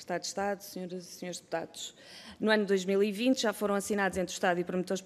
Secretário de Estado, senhoras e senhores deputados. No ano 2020 já foram assinados entre o Estado e promotores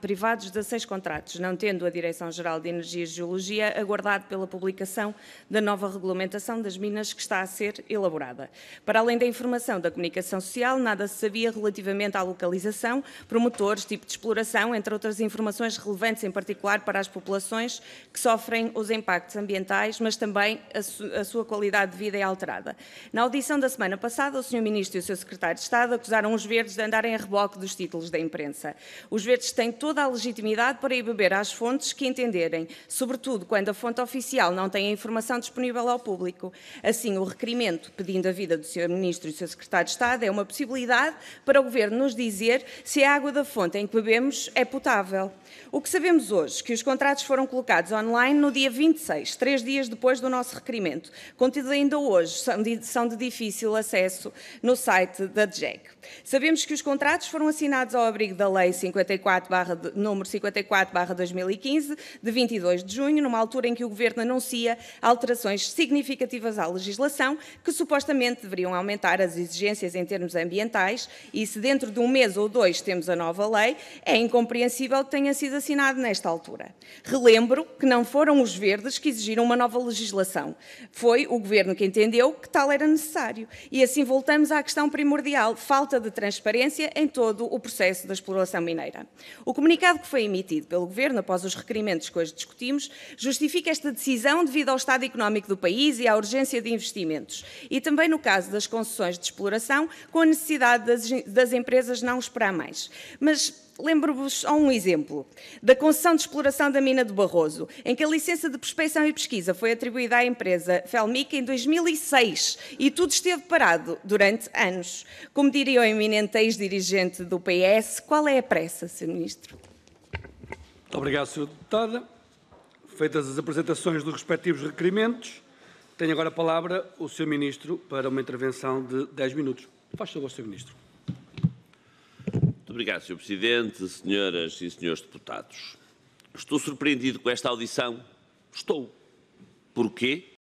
privados 16 contratos, não tendo a Direção-Geral de Energia e Geologia aguardado pela publicação da nova regulamentação das minas que está a ser elaborada. Para além da informação da comunicação social, nada se sabia relativamente à localização, promotores, tipo de exploração, entre outras informações relevantes, em particular para as populações que sofrem os impactos ambientais, mas também a, su a sua qualidade de vida é alterada. Na audição da semana passada, Estado, o Sr. Ministro e o seu Secretário de Estado acusaram os verdes de andarem a reboque dos títulos da imprensa. Os verdes têm toda a legitimidade para ir beber às fontes que entenderem, sobretudo quando a fonte oficial não tem a informação disponível ao público. Assim, o requerimento pedindo a vida do Sr. Ministro e do Sr. Secretário de Estado é uma possibilidade para o Governo nos dizer se a água da fonte em que bebemos é potável. O que sabemos hoje, é que os contratos foram colocados online no dia 26, três dias depois do nosso requerimento. contidos ainda hoje, são de difícil acesso acesso no site da DGEC. Sabemos que os contratos foram assinados ao abrigo da Lei 54 barra, número 54-2015, de 22 de junho, numa altura em que o Governo anuncia alterações significativas à legislação que supostamente deveriam aumentar as exigências em termos ambientais e se dentro de um mês ou dois temos a nova lei, é incompreensível que tenha sido assinado nesta altura. Relembro que não foram os verdes que exigiram uma nova legislação. Foi o Governo que entendeu que tal era necessário e assim assim voltamos à questão primordial, falta de transparência em todo o processo da exploração mineira. O comunicado que foi emitido pelo Governo, após os requerimentos que hoje discutimos, justifica esta decisão devido ao estado económico do país e à urgência de investimentos, e também no caso das concessões de exploração, com a necessidade das, das empresas não esperar mais. Mas Lembro-vos a um exemplo da concessão de exploração da mina do Barroso, em que a licença de prospecção e pesquisa foi atribuída à empresa Felmica em 2006 e tudo esteve parado durante anos. Como diria o eminente ex-dirigente do PS, qual é a pressa, Sr. Ministro? Muito obrigado, Sr. Deputada. Feitas as apresentações dos respectivos requerimentos, tenho agora a palavra o Sr. Ministro para uma intervenção de 10 minutos. Faz favor, Sr. Ministro obrigado, Sr. Presidente, senhoras e senhores deputados. Estou surpreendido com esta audição. Estou. Porquê?